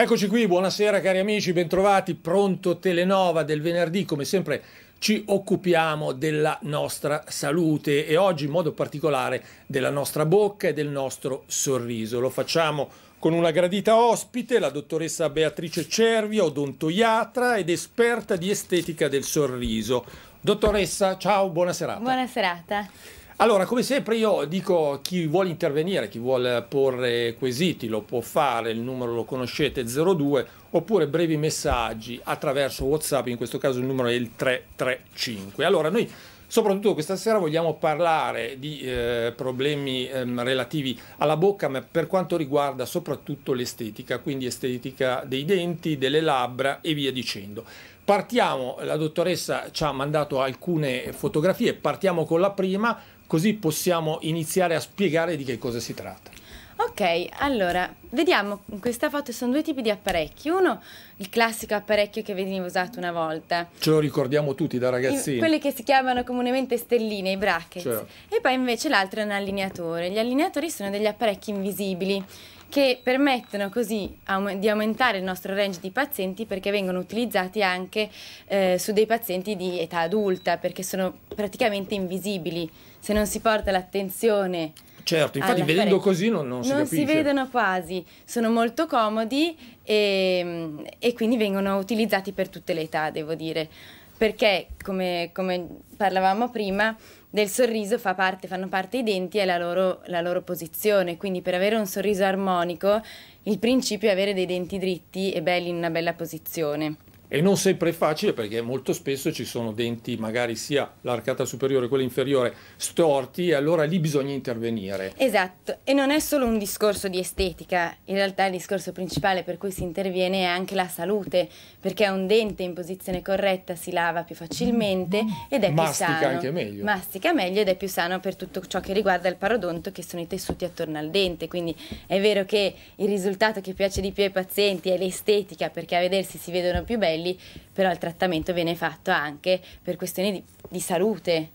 Eccoci qui, buonasera cari amici, bentrovati, pronto Telenova del venerdì, come sempre ci occupiamo della nostra salute e oggi in modo particolare della nostra bocca e del nostro sorriso. Lo facciamo con una gradita ospite, la dottoressa Beatrice Cervi, odontoiatra ed esperta di estetica del sorriso. Dottoressa, ciao, buona serata. Buona serata. Allora, come sempre io dico chi vuole intervenire, chi vuole porre quesiti, lo può fare, il numero lo conoscete 02 oppure brevi messaggi attraverso WhatsApp, in questo caso il numero è il 335. Allora, noi soprattutto questa sera vogliamo parlare di eh, problemi ehm, relativi alla bocca, ma per quanto riguarda soprattutto l'estetica, quindi estetica dei denti, delle labbra e via dicendo. Partiamo, la dottoressa ci ha mandato alcune fotografie, partiamo con la prima così possiamo iniziare a spiegare di che cosa si tratta. Ok, allora vediamo in questa foto sono due tipi di apparecchi. Uno, il classico apparecchio che veniva usato una volta. Ce lo ricordiamo tutti da ragazzini. Quelli che si chiamano comunemente stelline, i brackets. Certo. E poi invece l'altro è un allineatore. Gli allineatori sono degli apparecchi invisibili che permettono così di aumentare il nostro range di pazienti perché vengono utilizzati anche eh, su dei pazienti di età adulta perché sono praticamente invisibili se non si porta l'attenzione Certo, infatti vedendo così non, non si Non si vedono quasi, sono molto comodi e, e, quindi vengono utilizzati per tutte le età, devo dire. Perché, come, come parlavamo prima, del sorriso fa parte, fanno parte i denti e la loro, la loro posizione. Quindi per avere un sorriso armonico il principio è avere dei denti dritti e belli in una bella posizione. E non sempre è facile perché molto spesso ci sono denti, magari sia l'arcata superiore che quella inferiore, storti e allora lì bisogna intervenire. Esatto, e non è solo un discorso di estetica, in realtà il discorso principale per cui si interviene è anche la salute, perché un dente in posizione corretta si lava più facilmente ed è Mastica più sano. Mastica anche meglio. Mastica meglio ed è più sano per tutto ciò che riguarda il parodonto, che sono i tessuti attorno al dente. Quindi è vero che il risultato che piace di più ai pazienti è l'estetica, perché a vedersi si vedono più belli cervelli, però il trattamento viene fatto anche per questioni di, di salute.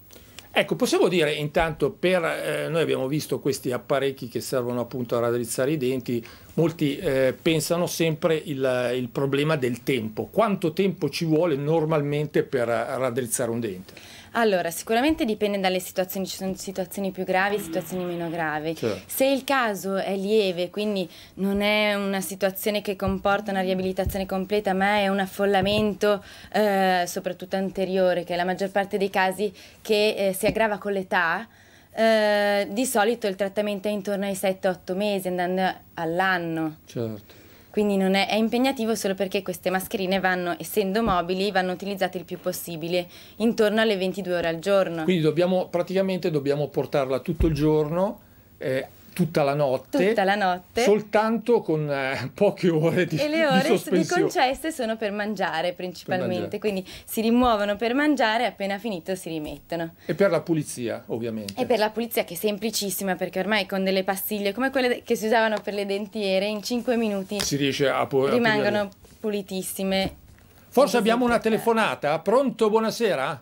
Ecco, possiamo dire intanto, per, eh, noi abbiamo visto questi apparecchi che servono appunto a raddrizzare i denti, molti eh, pensano sempre il, il problema del tempo, quanto tempo ci vuole normalmente per raddrizzare un dente? Allora, sicuramente dipende dalle situazioni, ci sono situazioni più gravi, e situazioni meno gravi. Certo. Se il caso è lieve, quindi non è una situazione che comporta una riabilitazione completa, ma è un affollamento eh, soprattutto anteriore, che è la maggior parte dei casi che eh, si aggrava con l'età, eh, di solito il trattamento è intorno ai 7-8 mesi, andando all'anno. Certo. Quindi è, è, impegnativo solo perché queste mascherine vanno, essendo mobili, vanno utilizzate il più possibile, intorno alle 22 ore al giorno. Quindi dobbiamo, praticamente dobbiamo portarla tutto il giorno, eh, tutta la notte. Tutta la notte. Soltanto con eh, poche ore di E le ore di, di concesse sono per mangiare principalmente, per mangiare. quindi si rimuovono per mangiare e appena finito si rimettono. E per la pulizia, ovviamente. E per la pulizia che è semplicissima perché ormai con delle pastiglie come quelle che si usavano per le dentiere in 5 minuti si riesce a pu- rimangono a pulitissime. Forse abbiamo una telefonata. Pronto? Buonasera.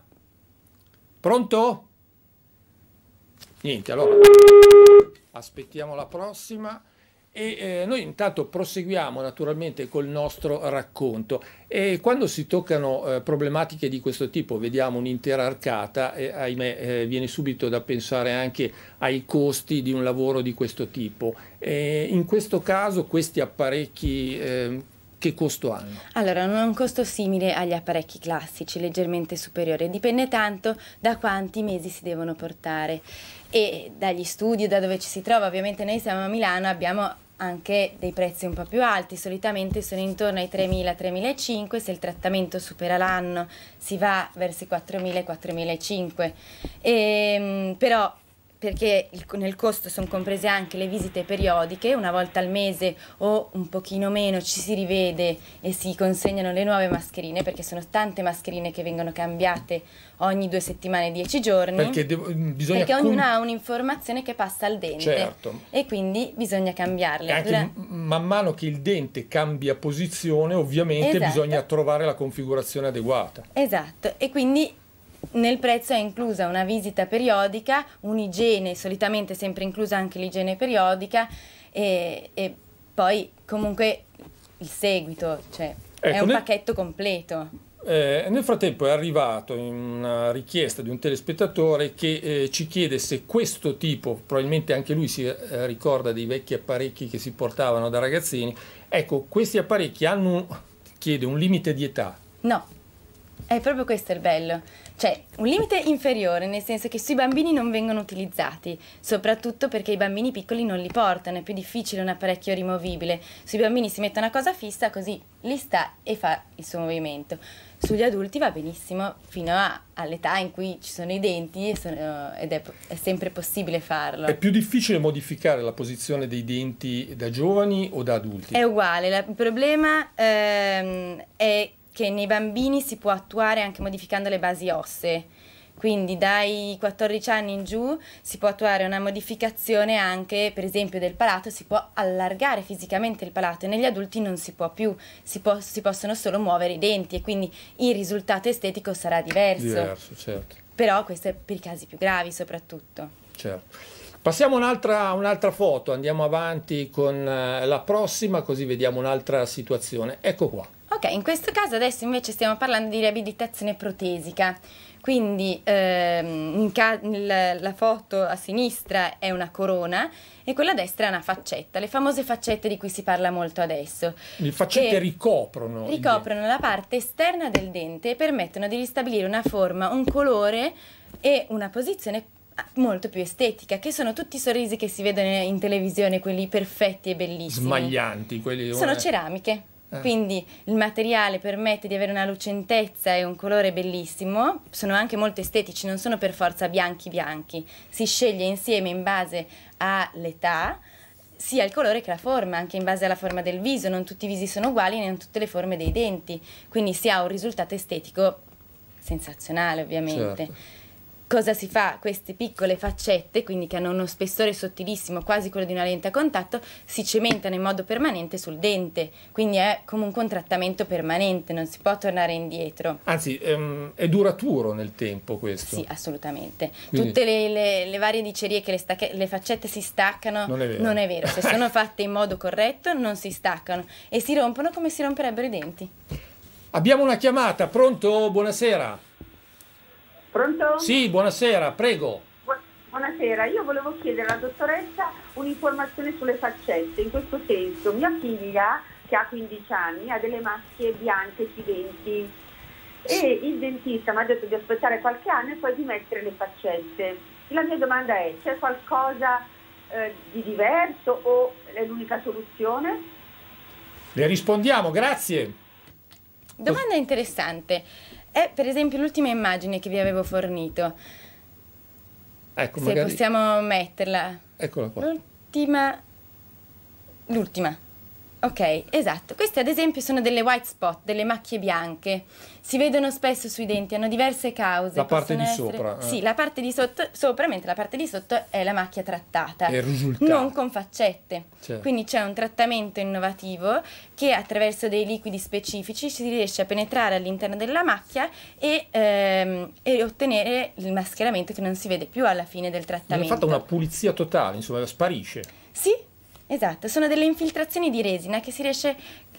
Pronto? Niente, allora aspettiamo la prossima. E eh, noi intanto proseguiamo naturalmente col nostro racconto e quando si toccano eh, problematiche di questo tipo vediamo un'intera arcata e eh, ahimè viene subito da pensare anche ai costi di un lavoro di questo tipo. in questo caso questi apparecchi ehm, che costo hanno? Allora, hanno un costo simile agli apparecchi classici, leggermente superiore, dipende tanto da quanti mesi si devono portare e dagli studi, da dove ci si trova. Ovviamente noi siamo a Milano, abbiamo anche dei prezzi un po' più alti, solitamente sono intorno ai 3.000-3.500, se il trattamento supera l'anno si va verso i 4.000-4.500, ehm, però perché il, nel costo sono comprese anche le visite periodiche, una volta al mese o un pochino meno ci si rivede e si consegnano le nuove mascherine, perché sono tante mascherine che vengono cambiate ogni due settimane, dieci giorni, perché, devo, mm, perché ognuna ha un'informazione che passa al dente certo. e quindi bisogna cambiarle. E anche Dura... man mano che il dente cambia posizione ovviamente esatto. bisogna trovare la configurazione adeguata. Esatto, e quindi nel prezzo è inclusa una visita periodica, un'igiene, solitamente sempre inclusa anche l'igiene periodica e, e, poi comunque il seguito, cioè ecco, è un nel, pacchetto completo. Eh, nel frattempo è arrivato una richiesta di un telespettatore che eh, ci chiede se questo tipo, probabilmente anche lui si eh, ricorda dei vecchi apparecchi che si portavano da ragazzini, ecco questi apparecchi hanno, chiede un limite di età. No. È proprio questo il bello. Cioè, un limite inferiore, nel senso che sui bambini non vengono utilizzati, soprattutto perché i bambini piccoli non li portano, è più difficile un apparecchio rimovibile. Sui bambini si mette una cosa fissa, così li sta e fa il suo movimento. Sugli adulti va benissimo fino a, all'età in cui ci sono i denti e sono, ed è, è sempre possibile farlo. È più difficile modificare la posizione dei denti da giovani o da adulti? È uguale, la, il problema ehm, è che nei bambini si può attuare anche modificando le basi ossee. Quindi dai 14 anni in giù si può attuare una modificazione anche, per esempio, del palato, si può allargare fisicamente il palato e negli adulti non si può più, si, può, si possono solo muovere i denti e quindi il risultato estetico sarà diverso. Diverso, certo. Però questo è per i casi più gravi soprattutto. Certo. Passiamo un'altra, un'altra foto, andiamo avanti con eh, la prossima così vediamo un'altra situazione. Ecco qua. Ok, in questo caso adesso invece stiamo parlando di riabilitazione protesica, quindi ehm, la, la foto a sinistra è una corona e quella a destra è una faccetta, le famose faccette di cui si parla molto adesso. Le faccette ricoprono. Ricoprono la parte esterna del dente e permettono di ristabilire una forma, un colore e una posizione ah, molto più estetica, che sono tutti i sorrisi che si vedono in televisione, quelli perfetti e bellissimi. Smaglianti, quelli... Sono ceramiche. Eh. Quindi il materiale permette di avere una lucentezza e un colore bellissimo, sono anche molto estetici, non sono per forza bianchi bianchi, si sceglie insieme in base all'età sia il colore che la forma, anche in base alla forma del viso, non tutti i visi sono uguali né in tutte le forme dei denti, quindi si ha un risultato estetico sensazionale ovviamente. Certo cosa si fa? Queste piccole faccette, quindi che hanno uno spessore sottilissimo, quasi quello di una lente a contatto, si cementano in modo permanente sul dente, quindi è comunque un trattamento permanente, non si può tornare indietro. Anzi, ehm, è duraturo nel tempo questo. Sì, assolutamente. Quindi... Tutte le, le, le, varie dicerie che le, stacche, le, faccette si staccano, non è vero. Non è vero. Se sono fatte in modo corretto non si staccano e si rompono come si romperebbero i denti. Abbiamo una chiamata, pronto? Buonasera. Pronto? Sì, buonasera, prego. Buonasera, io volevo chiedere alla dottoressa un'informazione sulle faccette, in questo senso, mia figlia, che ha 15 anni, ha delle macchie bianche sui denti e il dentista mi ha detto di aspettare qualche anno e poi di mettere le faccette. La mia domanda è, c'è qualcosa eh, di diverso o è l'unica soluzione? Le rispondiamo, grazie. Domanda interessante è per esempio l'ultima immagine che vi avevo fornito. Ecco, Se magari... possiamo metterla. Eccola qua. L'ultima. L'ultima. Ok, esatto. Queste ad esempio sono delle white spot, delle macchie bianche. Si vedono spesso sui denti, hanno diverse cause. La parte di essere... sopra. Eh. Sì, la parte di sotto, sopra, mentre la parte di sotto è la macchia trattata. E risultato. Non con faccette. Certo. Quindi c'è un trattamento innovativo che attraverso dei liquidi specifici si riesce a penetrare all'interno della macchia e, ehm, e ottenere il mascheramento che non si vede più alla fine del trattamento. Viene fatta una pulizia totale, insomma, sparisce. Sì, Esatto, sono delle infiltrazioni di resina che si riesce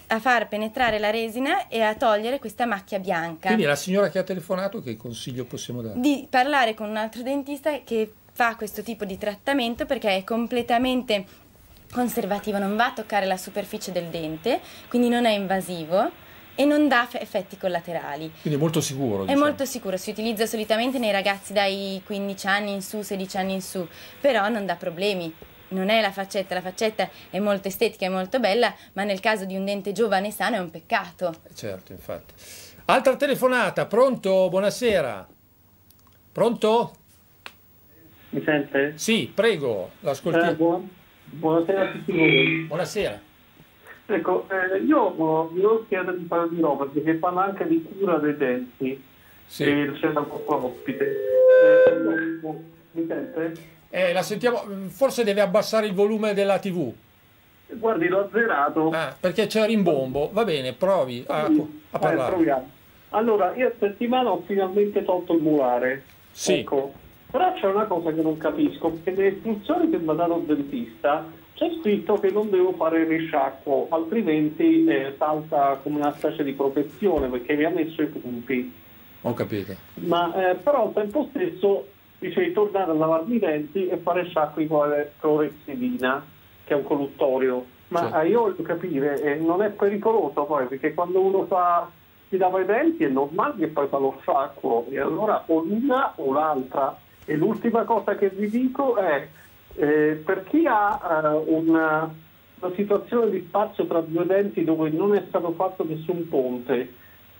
a far penetrare la resina e a togliere questa macchia bianca. Quindi la signora che ha telefonato che consiglio possiamo dare? Di parlare con un altro dentista che fa questo tipo di trattamento perché è completamente conservativo, non va a toccare la superficie del dente, quindi non è invasivo e non dà effetti collaterali. Quindi è molto sicuro. Diciamo. È molto sicuro, si utilizza solitamente nei ragazzi dai 15 anni in su, 16 anni in su, però non dà problemi non è la faccetta, la faccetta è molto estetica, è molto bella, ma nel caso di un dente giovane e sano è un peccato. Certo, infatti. Altra telefonata, pronto? Buonasera. Pronto? Mi sente? Sì, prego, l'ascoltiamo. Eh, buon... Buonasera a tutti voi. Buonasera. Ecco, eh, io vi ho chiesto di parlare di roba, perché parla anche di cura dei denti. Sì. E eh, c'è la vostra ospite. Eh, mi sente? Eh, la sentiamo, forse deve abbassare il volume della TV. Guardi, l'ho azzerato. Ah, perché c'è rimbombo. Va bene, provi a, a parlare. Eh, allora, io a settimana ho finalmente tolto il mulare. Sì. Ecco. Però c'è una cosa che non capisco, perché nelle istruzioni che mi ha dato il dentista c'è scritto che non devo fare il risciacquo, altrimenti eh, salta come una specie di protezione perché mi ha messo i punti. Ho capito. Ma eh, però al tempo stesso dice di tornare a lavarmi i denti e fare sciacqui con la clorexidina, che è un colluttorio. Ma certo. Eh, io voglio capire, eh, non è pericoloso poi, perché quando uno fa, si lava i denti è normale che poi fa lo sciacquo, e allora o l'una o l'altra. E l'ultima cosa che vi dico è, eh, per chi ha eh, una, una situazione di spazio tra due denti dove non è stato fatto nessun ponte,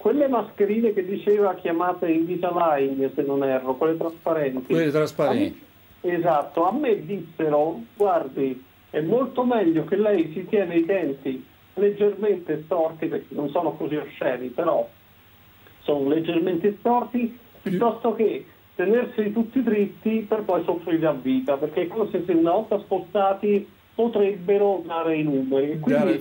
quelle mascherine che diceva chiamate Invisalign, se non erro, quelle trasparenti. Quelle trasparenti. A esatto, a me dissero, guardi, è molto meglio che lei si tiene i denti leggermente storti, perché non sono così osceni, però sono leggermente storti, piuttosto che tenerseli tutti dritti per poi soffrire a vita, perché è come se una volta spostati potrebbero dare i numeri. Quindi,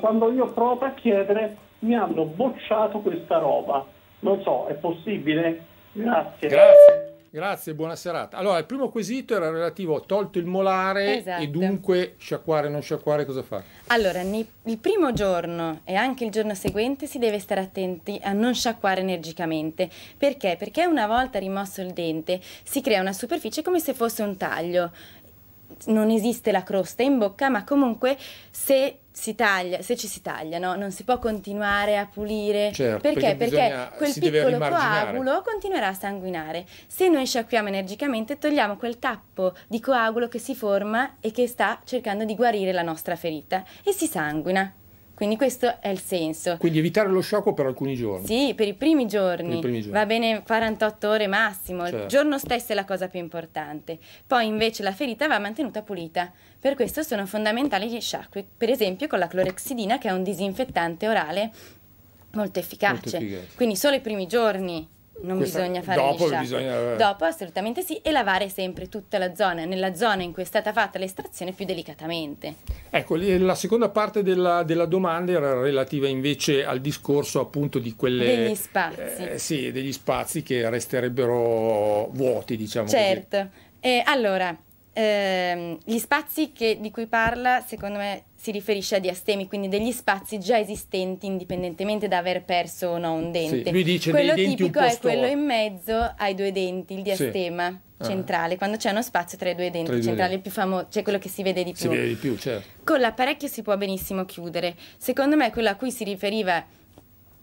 quando io provo a chiedere mi hanno bocciato questa roba. Non so, è possibile? Grazie. Grazie. Grazie, buona serata. Allora, il primo quesito era relativo a tolto il molare esatto. e dunque sciacquare o non sciacquare cosa fare? Allora, nei, il primo giorno e anche il giorno seguente si deve stare attenti a non sciacquare energicamente. Perché? Perché una volta rimosso il dente si crea una superficie come se fosse un taglio non esiste la crosta in bocca, ma comunque se si taglia, se ci si taglia, no? non si può continuare a pulire certo, perché? Perché, perché quel piccolo coagulo continuerà a sanguinare. Se noi sciacquiamo energicamente, togliamo quel tappo di coagulo che si forma e che sta cercando di guarire la nostra ferita e si sanguina. Quindi questo è il senso. Quindi evitare lo sciocco per alcuni giorni. Sì, per i primi giorni. I primi giorni. Va bene 48 ore massimo, certo. il giorno stesso è la cosa più importante. Poi invece la ferita va mantenuta pulita. Per questo sono fondamentali gli sciacqui, per esempio con la clorexidina che è un disinfettante orale molto efficace. Molto efficace. Quindi solo i primi giorni non Questa, bisogna fare dopo liscia. Bisogna... Eh. Dopo assolutamente sì e lavare sempre tutta la zona, nella zona in cui è stata fatta l'estrazione più delicatamente. Ecco, la seconda parte della, della domanda era relativa invece al discorso appunto di quelle... Degli spazi. Eh, eh sì, degli spazi che resterebbero vuoti, diciamo certo. Certo. Eh, allora, eh, gli spazi che, di cui parla, secondo me, si riferisce a diastemi, quindi degli spazi già esistenti indipendentemente da aver perso o no un dente. Sì, lui dice quello tipico è quello in mezzo ai due denti, il diastema sì. Ah. centrale, quando c'è uno spazio tra i due denti, il centrale denti. più famoso, cioè quello che si vede di più. Si vede di più certo. Con l'apparecchio si può benissimo chiudere. Secondo me quello a cui si riferiva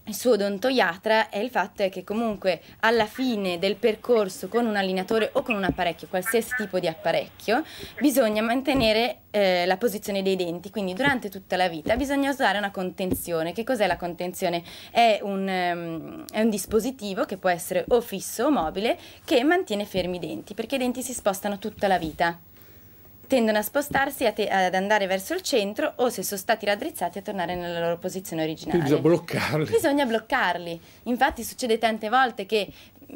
il suo odontoiatra è il fatto che comunque alla fine del percorso con un allineatore o con un apparecchio, qualsiasi tipo di apparecchio, bisogna mantenere eh, la posizione dei denti, quindi durante tutta la vita bisogna usare una contenzione. Che cos'è la contenzione? È un, um, è un dispositivo che può essere o fisso o mobile che mantiene fermi i denti, perché i denti si spostano tutta la vita tendono a spostarsi ad andare verso il centro o se sono stati raddrizzati a tornare nella loro posizione originale. Quindi bisogna bloccarli. Bisogna bloccarli. Infatti succede tante volte che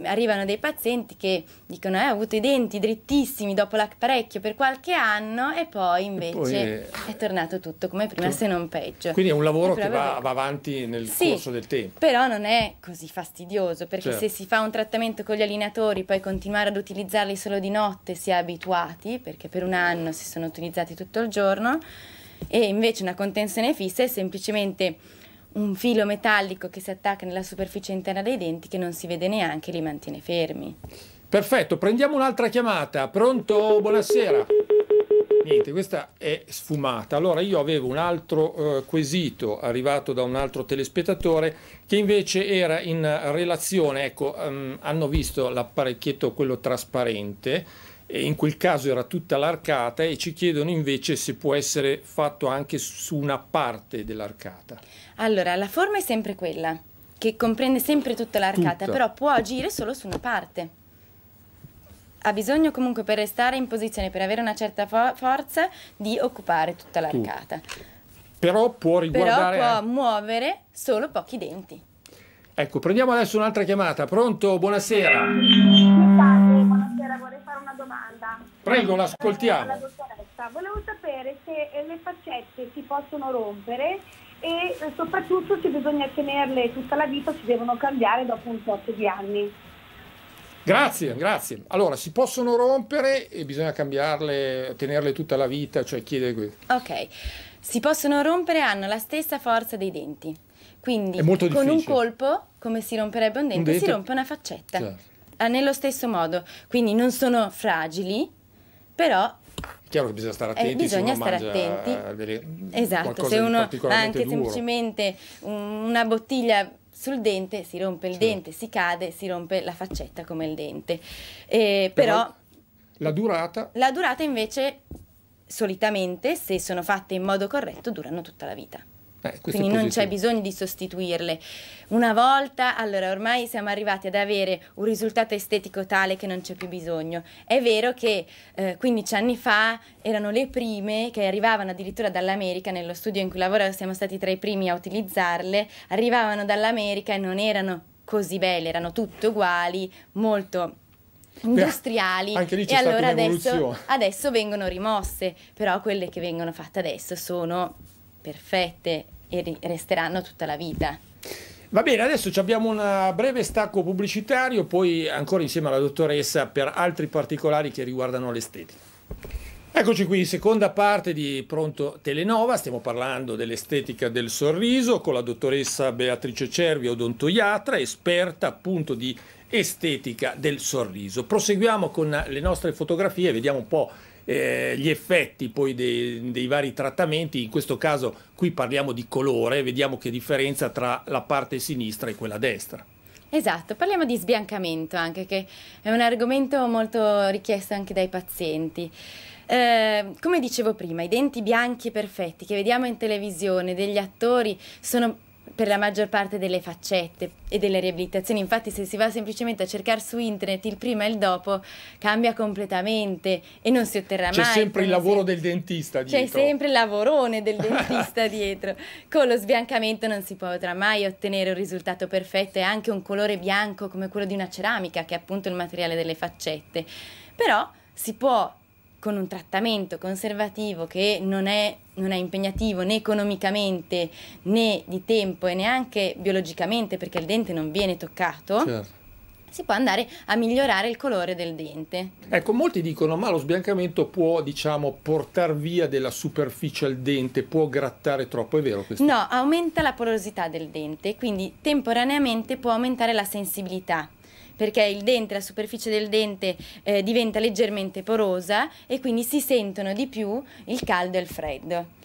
arrivano dei pazienti che dicono eh, ho avuto i denti drittissimi dopo l'apparecchio per qualche anno e poi invece e poi... è tornato tutto come prima tu... se non peggio. Quindi è un lavoro che va, va, avanti nel sì, corso del tempo. Però non è così fastidioso perché certo. se si fa un trattamento con gli alinatori poi continuare ad utilizzarli solo di notte si è abituati perché per un anno si sono utilizzati tutto il giorno e invece una contenzione fissa è semplicemente un filo metallico che si attacca nella superficie interna dei denti che non si vede neanche e li mantiene fermi. Perfetto, prendiamo un'altra chiamata. Pronto? Buonasera. Niente, questa è sfumata. Allora io avevo un altro eh, quesito arrivato da un altro telespettatore che invece era in relazione, ecco, um, hanno visto l'apparecchietto quello trasparente in quel caso era tutta l'arcata e ci chiedono invece se può essere fatto anche su una parte dell'arcata. Allora, la forma è sempre quella, che comprende sempre tutta l'arcata, però può agire solo su una parte. Ha bisogno comunque per restare in posizione, per avere una certa fo forza, di occupare tutta l'arcata. Però può riguardare... Però può eh? muovere solo pochi denti. Ecco, prendiamo adesso un'altra chiamata. Pronto? Buonasera. Prego, l'ascoltiamo. Volevo sapere se eh, le faccette si possono rompere e eh, soprattutto se bisogna tenerle tutta la vita o si devono cambiare dopo un tot di anni. Grazie, grazie. Allora, si possono rompere e bisogna cambiarle, tenerle tutta la vita, cioè chiede qui. Ok, si possono rompere, hanno la stessa forza dei denti. Quindi con un colpo, come si romperebbe un dente, un dente? si rompe una faccetta. Certo. Ah, nello stesso modo, quindi non sono fragili, però chiaro che bisogna stare eh, attenti. Eh, bisogna stare attenti. esatto, se uno ha anche duro. semplicemente una bottiglia sul dente, si rompe il certo. dente, si cade, si rompe la faccetta come il dente. Eh, però, però la durata? La durata invece solitamente, se sono fatte in modo corretto, durano tutta la vita. Eh, Quindi non c'è bisogno di sostituirle. Una volta, allora ormai siamo arrivati ad avere un risultato estetico tale che non c'è più bisogno. È vero che eh, 15 anni fa erano le prime che arrivavano addirittura dall'America, nello studio in cui lavoravo siamo stati tra i primi a utilizzarle, arrivavano dall'America e non erano così belle, erano tutte uguali, molto industriali e allora adesso, adesso vengono rimosse, però quelle che vengono fatte adesso sono perfette e ri- resteranno tutta la vita. Va bene, adesso abbiamo un eh, breve stacco pubblicitario, poi ancora insieme alla dottoressa per altri particolari che riguardano l'estetica. Eccoci qui, seconda parte di Pronto Telenova, stiamo parlando dell'estetica del sorriso con la dottoressa Beatrice Cervi, odontoiatra, esperta appunto di estetica del sorriso. Proseguiamo con le nostre fotografie, vediamo un po' Eh, gli effetti poi dei, dei vari trattamenti, in questo caso qui parliamo di colore, vediamo che differenza tra la parte sinistra e quella destra. Esatto, parliamo di sbiancamento anche che è un argomento molto richiesto anche dai pazienti. Eh, come dicevo prima, i denti bianchi perfetti che vediamo in televisione degli attori sono per la maggior parte delle faccette e delle riabilitazioni. Infatti se si va semplicemente a cercare su internet il prima e il dopo cambia completamente e non si otterrà C'è mai. C'è sempre il lavoro se... del dentista dietro. C'è sempre il lavorone del dentista dietro. Con lo sbiancamento non si potrà mai ottenere un risultato perfetto e anche un colore bianco come quello di una ceramica che è appunto il materiale delle faccette. Però si può con un trattamento conservativo che non è, non è, impegnativo né economicamente né di tempo e neanche biologicamente perché il dente non viene toccato. Certo. Si può andare a migliorare il colore del dente. Ecco, molti dicono: ma lo sbiancamento può, diciamo, portare via della superficie al dente, può grattare troppo. È vero questo? No, aumenta la porosità del dente, quindi temporaneamente può aumentare la sensibilità perché il dente, la superficie del dente eh, diventa leggermente porosa e quindi si sentono di più il caldo e il freddo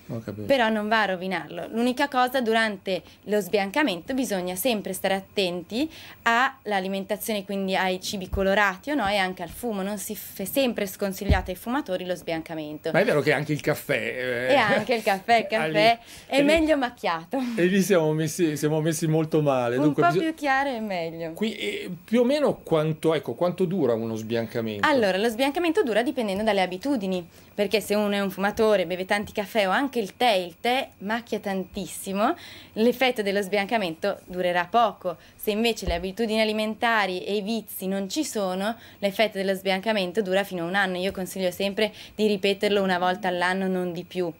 però non va a rovinarlo. L'unica cosa durante lo sbiancamento bisogna sempre stare attenti all'alimentazione, quindi ai cibi colorati o no, e anche al fumo. Non si è sempre sconsigliato ai fumatori lo sbiancamento. Ma è vero che anche il caffè. Eh, e anche il caffè, il caffè è meglio macchiato. E lì siamo messi, siamo messi molto male. Un Dunque, po' bisog- più chiaro è meglio. Qui, eh, più o meno quanto, ecco, quanto dura uno sbiancamento? Allora, lo sbiancamento dura dipendendo dalle abitudini, perché se uno è un fumatore, beve tanti caffè o anche anche il tè, il tè macchia tantissimo, l'effetto dello sbiancamento durerà poco, se invece le abitudini alimentari e i vizi non ci sono, l'effetto dello sbiancamento dura fino a un anno, io consiglio sempre di ripeterlo una volta all'anno, non di più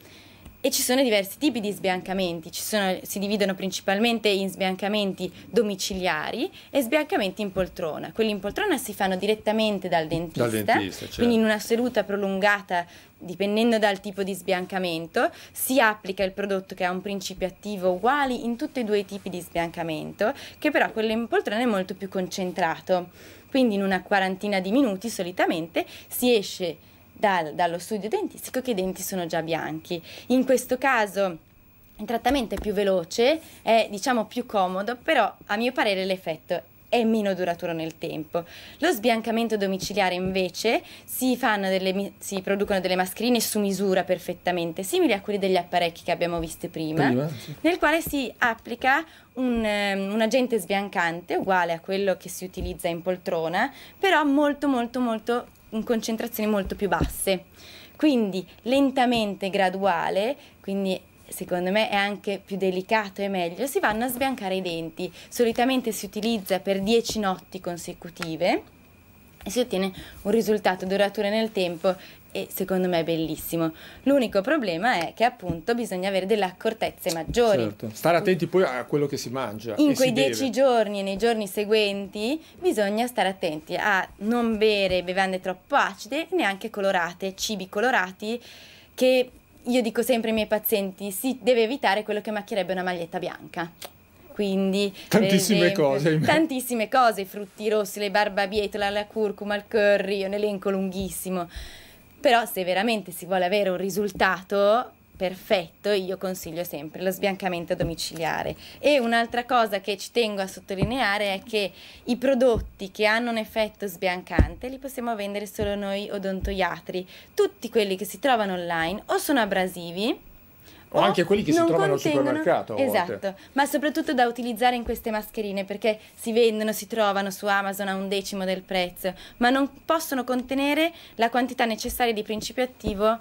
e ci sono diversi tipi di sbiancamenti, sono, si dividono principalmente in sbiancamenti domiciliari e sbiancamenti in poltrona. Quelli in poltrona si fanno direttamente dal dentista, dal dentista certo. quindi in una seduta prolungata dipendendo dal tipo di sbiancamento, si applica il prodotto che ha un principio attivo uguale in tutti e due i tipi di sbiancamento, che però quello in poltrona è molto più concentrato. Quindi in una quarantina di minuti solitamente si esce dal, dallo studio dentistico che i denti sono già bianchi. In questo caso il trattamento è più veloce, è diciamo più comodo, però a mio parere l'effetto è meno duraturo nel tempo. Lo sbiancamento domiciliare invece si, delle, si producono delle mascherine su misura perfettamente simili a quelli degli apparecchi che abbiamo visto prima, prima sì. nel quale si applica un, ehm, un, agente sbiancante uguale a quello che si utilizza in poltrona, però molto molto molto in concentrazioni molto più basse. Quindi lentamente graduale, quindi secondo me è anche più delicato e meglio, si vanno a sbiancare i denti. Solitamente si utilizza per 10 notti consecutive e si ottiene un risultato duratura nel tempo e secondo me è bellissimo. L'unico problema è che appunto bisogna avere delle accortezze maggiori. Certo. Stare attenti poi a quello che si mangia. In quei dieci giorni e nei giorni seguenti bisogna stare attenti a non bere bevande troppo acide, neanche colorate, cibi colorati che io dico sempre ai miei pazienti si deve evitare quello che macchierebbe una maglietta bianca quindi tantissime esempio, cose tantissime cose i frutti rossi le barbabietole la curcuma il curry un elenco lunghissimo però se veramente si vuole avere un risultato perfetto, io consiglio sempre lo sbiancamento domiciliare. E un'altra cosa che ci tengo a sottolineare è che i prodotti che hanno un effetto sbiancante li possiamo vendere solo noi odontoiatri. Tutti quelli che si trovano online o sono abrasivi o anche quelli che si trovano al supermercato. Esatto, ma soprattutto da utilizzare in queste mascherine perché si vendono, si trovano su Amazon a un decimo del prezzo, ma non possono contenere la quantità necessaria di principio attivo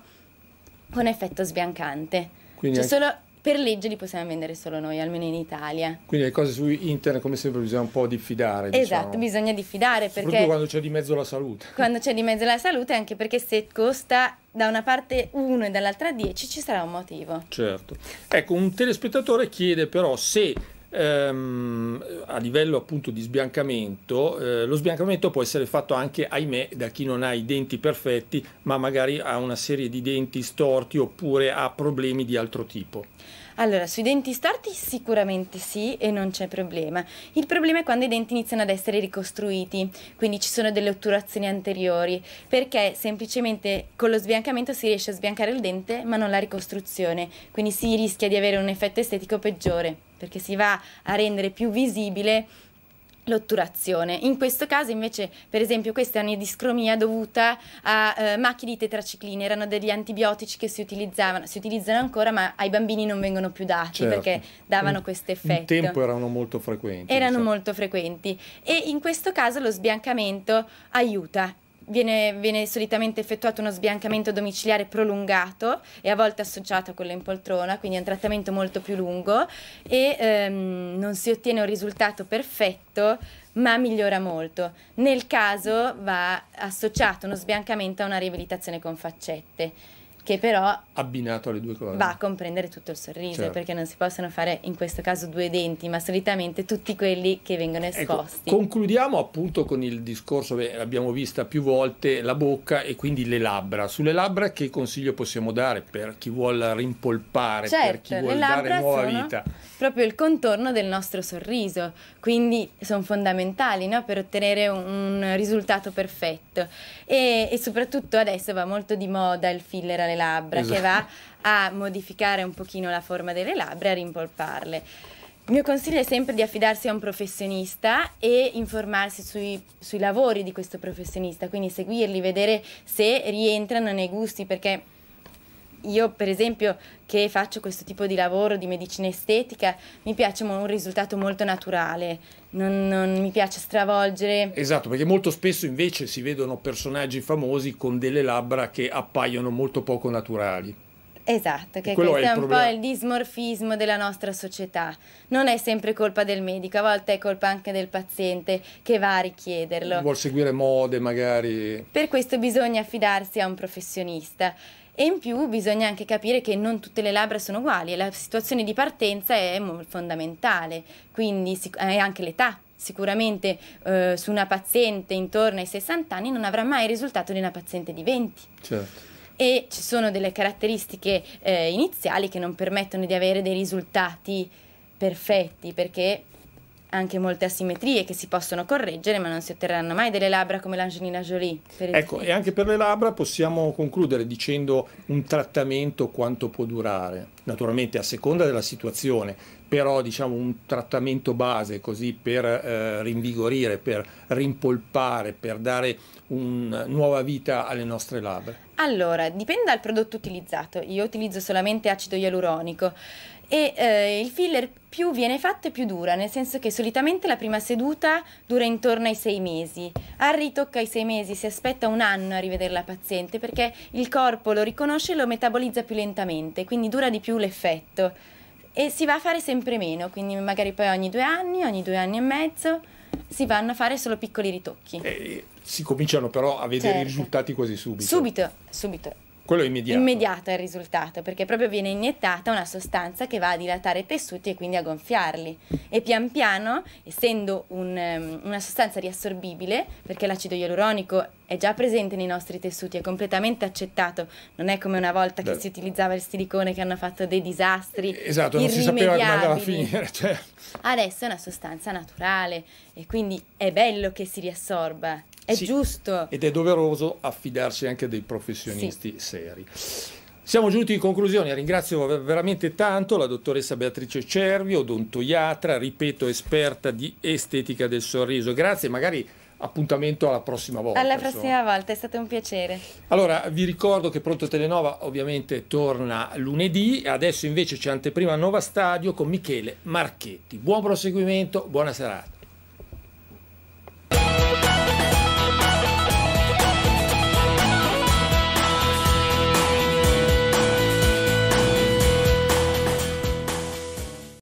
con effetto sbiancante. Quindi cioè anche... solo per legge li possiamo vendere solo noi, almeno in Italia. Quindi le cose su internet come sempre bisogna un po' diffidare. Diciamo. Esatto, diciamo. bisogna diffidare perché... Proprio quando c'è di mezzo la salute. Quando c'è di mezzo la salute anche perché se costa da una parte 1 e dall'altra 10 ci sarà un motivo. Certo. Ecco, un telespettatore chiede però se ehm, a livello appunto di sbiancamento, eh, lo sbiancamento può essere fatto anche, ahimè, da chi non ha i denti perfetti, ma magari ha una serie di denti storti oppure ha problemi di altro tipo. Allora, sui denti storti sicuramente sì e non c'è problema. Il problema è quando i denti iniziano ad essere ricostruiti, quindi ci sono delle otturazioni anteriori, perché semplicemente con lo sbiancamento si riesce a sbiancare il dente ma non la ricostruzione, quindi si rischia di avere un effetto estetico peggiore perché si va a rendere più visibile l'otturazione. In questo caso invece, per esempio, questa è un'idiscromia dovuta a eh, macchie tetracicline, erano degli antibiotici che si utilizzavano, si utilizzano ancora, ma ai bambini non vengono più dati certo. perché davano questo effetto. Un tempo erano molto frequenti. Erano diciamo. molto frequenti e in questo caso lo sbiancamento aiuta Viene, viene, solitamente effettuato uno sbiancamento domiciliare prolungato e a volte associato a quello in poltrona, quindi è un trattamento molto più lungo e ehm, non si ottiene un risultato perfetto ma migliora molto. Nel caso va associato uno sbiancamento a una riabilitazione con faccette che però abbinato alle due cose va a comprendere tutto il sorriso certo. perché non si possono fare in questo caso due denti ma solitamente tutti quelli che vengono ecco, esposti ecco, concludiamo appunto con il discorso beh, l'abbiamo vista più volte la bocca e quindi le labbra sulle labbra che consiglio possiamo dare per chi vuole rimpolpare certo, per chi certo, vuole dare nuova vita proprio il contorno del nostro sorriso quindi sono fondamentali no? per ottenere un, risultato perfetto e, e soprattutto adesso va molto di moda il filler alle labbra, esatto. che va a modificare un pochino la forma delle labbra e a rimpolparle. Il mio consiglio è sempre di affidarsi a un professionista e informarsi sui, sui lavori di questo professionista, quindi seguirli, vedere se rientrano nei gusti, perché io per esempio che faccio questo tipo di lavoro di medicina estetica, mi piace un risultato molto naturale, non, non, mi piace stravolgere. Esatto, perché molto spesso invece si vedono personaggi famosi con delle labbra che appaiono molto poco naturali. Esatto, che questo è, è, un problema. po' il dismorfismo della nostra società. Non è sempre colpa del medico, a volte è colpa anche del paziente che va a richiederlo. Vuol seguire mode magari. Per questo bisogna affidarsi a un professionista e in più bisogna anche capire che non tutte le labbra sono uguali e la situazione di partenza è fondamentale, quindi è eh, anche l'età sicuramente eh, su una paziente intorno ai 60 anni non avrà mai il risultato di una paziente di 20. Certo. E ci sono delle caratteristiche eh, iniziali che non permettono di avere dei risultati perfetti perché anche molte asimmetrie che si possono correggere, ma non si otterranno mai delle labbra come l'Angelina Jolie. Per ecco, e anche per le labbra possiamo concludere dicendo un trattamento quanto può durare, naturalmente a seconda della situazione, però diciamo un trattamento base così per eh, rinvigorire, per rimpolpare, per dare una nuova vita alle nostre labbra. Allora, dipende dal prodotto utilizzato. Io utilizzo solamente acido ialuronico e eh, il filler più viene fatto e più dura, nel senso che solitamente la prima seduta dura intorno ai sei mesi. Al ritocco ai sei mesi si aspetta un anno a rivedere la paziente perché il corpo lo riconosce e lo metabolizza più lentamente, quindi dura di più l'effetto e si va a fare sempre meno, quindi magari poi ogni due anni, ogni due anni e mezzo si vanno a fare solo piccoli ritocchi. E eh, si cominciano però a vedere certo. i risultati quasi subito. Subito, subito. Quello è immediato. Immediato è il risultato, perché proprio viene iniettata una sostanza che va a dilatare i tessuti e quindi a gonfiarli. E pian piano, essendo un, ehm, una sostanza riassorbibile, perché l'acido ialuronico è già presente nei nostri tessuti, è completamente accettato, non è come una volta che si utilizzava il silicone che hanno fatto dei disastri. Esatto, non si sapeva come andava a finire. Cioè. Adesso è una sostanza naturale e quindi è bello che si riassorba è sì, giusto. Ed è doveroso affidarsi anche a dei professionisti sì. seri. Siamo giunti in conclusione, ringrazio veramente tanto la dottoressa Beatrice Cervi, odontoiatra, ripeto, esperta di estetica del sorriso. Grazie, magari appuntamento alla prossima volta. Alla prossima insomma. volta, è stato un piacere. Allora, vi ricordo che Pronto Telenova ovviamente torna lunedì, e adesso invece c'è anteprima Nova Stadio con Michele Marchetti. Buon proseguimento, buona serata.